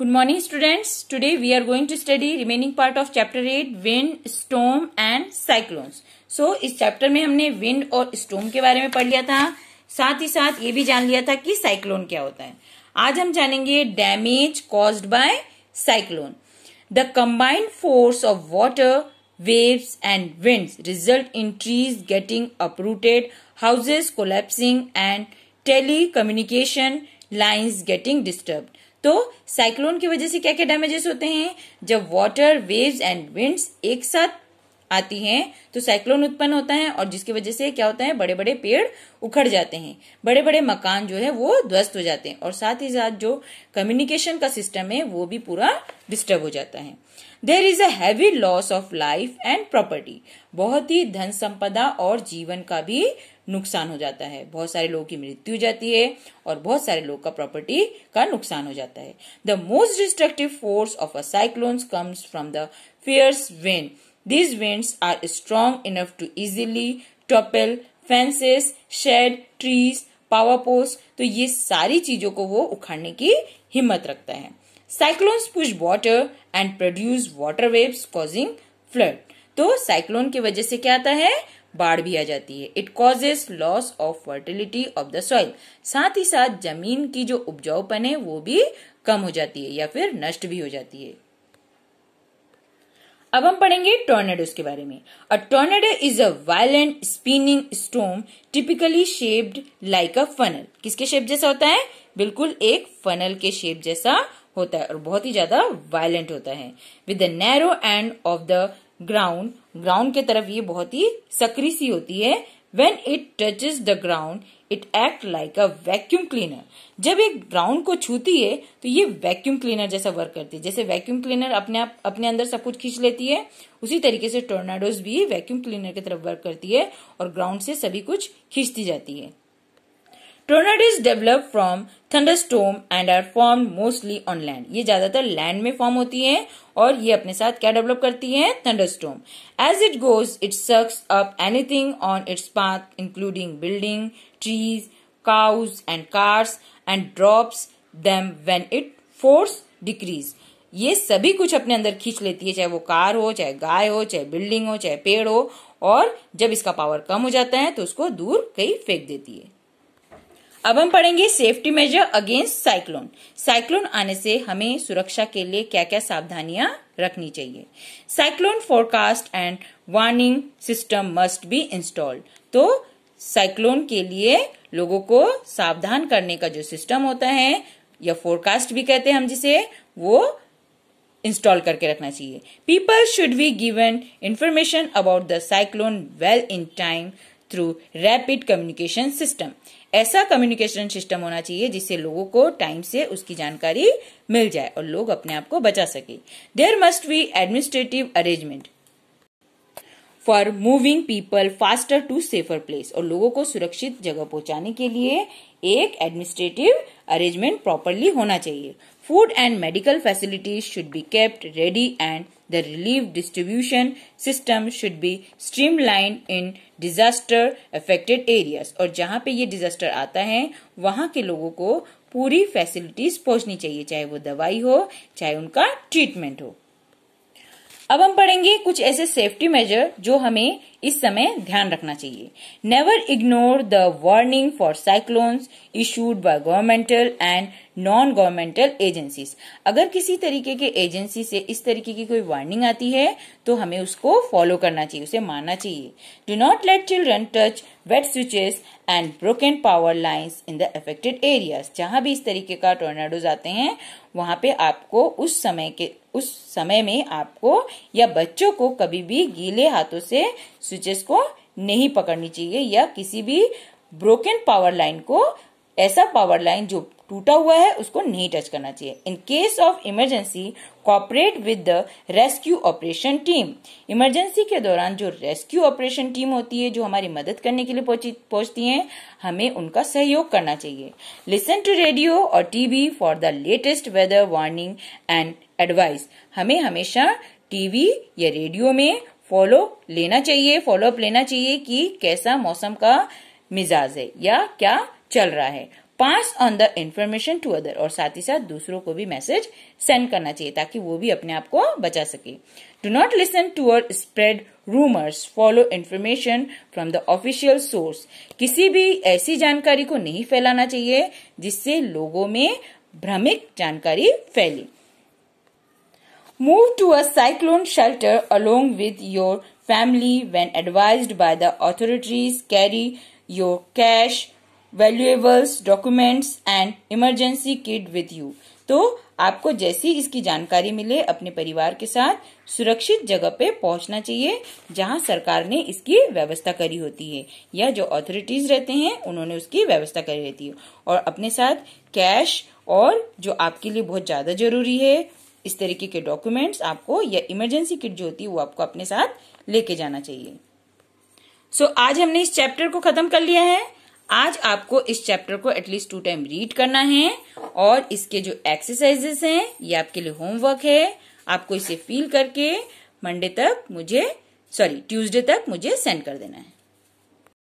Good morning students today we are going to study remaining part of chapter eight wind storm and cyclones so इस chapter में हमने wind और स्टोम के बारे में पढ़ लिया था साथ ही साथ ये भी जान लिया था कि साइक्लोन क्या होता है आज हम जानेंगे damage cause by cyclone the combined force of water waves and wind result in trees getting uprooted houses collapsing and telecommunication lines getting disturb तो साइक्लोन की वजह से क्या क्या डैमेजेस होते हैं जब वाटर वेव्स एंड विंड्स एक साथ आती हैं तो साइक्लोन उत्पन्न होता है और जिसकी वजह से क्या होता है बड़े बड़े पेड़ उखड़ जाते हैं बड़े बड़े मकान जो है वो ध्वस्त हो जाते हैं और साथ ही साथ जो कम्युनिकेशन का सिस्टम है वो भी पूरा डिस्टर्ब हो जाता है there is heavy loss of life and property बहुत ही धन संपदा और जीवन का भी नुकसान हो जाता है बहुत सारे लोगों की मृत्यु हो जाती है और बहुत सारे लोग का प्रॉपर्टी का नुकसान हो जाता है the most destructive force of a cyclone comes from the fierce wind these winds are strong enough to easily topple fences sheds trees power post तो ये सारी चीजों को वो उखाड़ने की हिम्मत रखता है cyclones push water and produce water waves causing flood तो साइक्लोन की वजह से क्या आता है बाढ़ भी आ जाती है it causes loss of fertility of the soil साथ ही साथ जमीन की जो उपजाऊपन है वो भी कम हो जाती है या फिर नष्ट भी हो जाती है अब हम पढ़ेंगे टोर्नेडो के बारे में a tornado is a violent spinning storm typically shaped like a funnel किसके शेप जैसा होता है बिल्कुल एक फनल के शेप जैसा होता है और बहुत ही ज्यादा वायलेंट होता है with the narrow end of the ground ground के तरफ ये बहुत ही सक्रिय सी होती है when it touches the ground it act like a vacuum cleaner जब एक ग्राउंड को छूती है तो ये वैक्यूम क्लीनर जैसा वर्क करती है जैसे वैक्यूम क्लीनर अपने आप अपने अंदर सब कुछ खींच लेती है उसी तरीके से टोर्नाडोज भी वैक्यूम क्लीनर की तरफ वर्क करती है और ग्राउंड से सभी कुछ खींचती जाती है Tornadoes develop from thunderstorm and are form mostly on land ये ज्यादातर लैंड में फॉर्म होती हैं और ये अपने साथ क्या डेवलप करती हैं thunderstorm as it goes it sucks up anything on its path including building trees cows and cars and drops them when it force decrease ये सभी कुछ अपने अंदर खींच लेती है चाहे वो कार हो चाहे गाय हो चाहे बिल्डिंग हो चाहे पेड़ हो और जब इसका पावर कम हो जाता है तो उसको दूर कहीं फेंक देती है अब हम पढ़ेंगे safety measure against cyclone cyclone आने से हमें सुरक्षा के लिए क्या क्या सावधानियां रखनी चाहिए cyclone forecast and warning system must be installed तो साइक्लोन के लिए लोगों को सावधान करने का जो सिस्टम होता है या फोरकास्ट भी कहते हैं हम जिसे वो इंस्टॉल करके रखना चाहिए people should be given information about the cyclone well in time through rapid communication system ऐसा कम्युनिकेशन सिस्टम होना चाहिए जिससे लोगों को टाइम से उसकी जानकारी मिल जाए और लोग अपने आप को बचा सके there must be administrative arrangement for moving people faster to safer place और लोगों को सुरक्षित जगह पहुंचाने के लिए एक एडमिनिस्ट्रेटिव अरेंजमेंट प्रॉपरली होना चाहिए food and medical facilities should be kept ready and the relief distribution system should be streamline in disaster affected areas और जहाँ पे ये डिजास्टर आता है वहाँ के लोगों को पूरी फैसिलिटीज पहुंचनी चाहिए चाहे वो दवाई हो चाहे उनका ट्रीटमेंट हो अब हम पढ़ेंगे कुछ ऐसे सेफ्टी मेजर जो हमें इस समय ध्यान रखना चाहिए never ignore the warning for cyclones issued by governmental and non governmental agencies अगर किसी तरीके के एजेंसी से इस तरीके की कोई वार्निंग आती है तो हमें उसको फॉलो करना चाहिए उसे मानना चाहिए do not let children touch wet switches and broken power lines in the affected areas जहां भी इस तरीके का टोर्नाडोज आते हैं वहां पे आपको उस समय के उस समय में आपको या बच्चों को कभी भी गीले हाथों से स्विचेस को नहीं पकड़नी चाहिए या किसी भी ब्रोकन पावर लाइन को ऐसा पावर लाइन जो टूटा हुआ है उसको नहीं टच करना चाहिए in case of emergency cooperate with the rescue operation team emergency के दौरान जो रेस्क्यू ऑपरेशन टीम होती है जो हमारी मदद करने के लिए पहुंचती हैं हमें उनका सहयोग करना चाहिए लिसन टू रेडियो और TV for the latest weather warning and advice हमें हमेशा टीवी या रेडियो में फॉलो लेना चाहिए फॉलोअप लेना चाहिए कि कैसा मौसम का मिजाज है या क्या चल रहा है pass on the information to other और साथ ही साथ दूसरों को भी मैसेज सेंड करना चाहिए ताकि वो भी अपने आप को बचा सके do not listen to or spread rumours follow information from the official source किसी भी ऐसी जानकारी को नहीं फैलाना चाहिए जिससे लोगों में भ्रमिक जानकारी फैली Move to a cyclone shelter along with your family when advised by the authorities. Carry your cash, valuables, documents and emergency kit with you. तो आपको जैसी इसकी जानकारी मिले अपने परिवार के साथ सुरक्षित जगह पे पहुंचना चाहिए जहां सरकार ने इसकी व्यवस्था करी होती है या जो अथॉरिटीज रहते हैं उन्होंने उसकी व्यवस्था करी रहती है और अपने साथ कैश और जो आपके लिए बहुत ज्यादा जरूरी है इस तरीके के डॉक्यूमेंट्स आपको या इमरजेंसी किट जो होती है वो आपको अपने साथ लेके जाना चाहिए सो so, आज हमने इस चैप्टर को खत्म कर लिया है आज आपको इस चैप्टर को एटलीस्ट टू टाइम रीड करना है और इसके जो एक्सरसाइजेस हैं ये आपके लिए होमवर्क है आपको इसे फील करके मंडे तक मुझे सॉरी ट्यूसडे तक मुझे सेंड कर देना है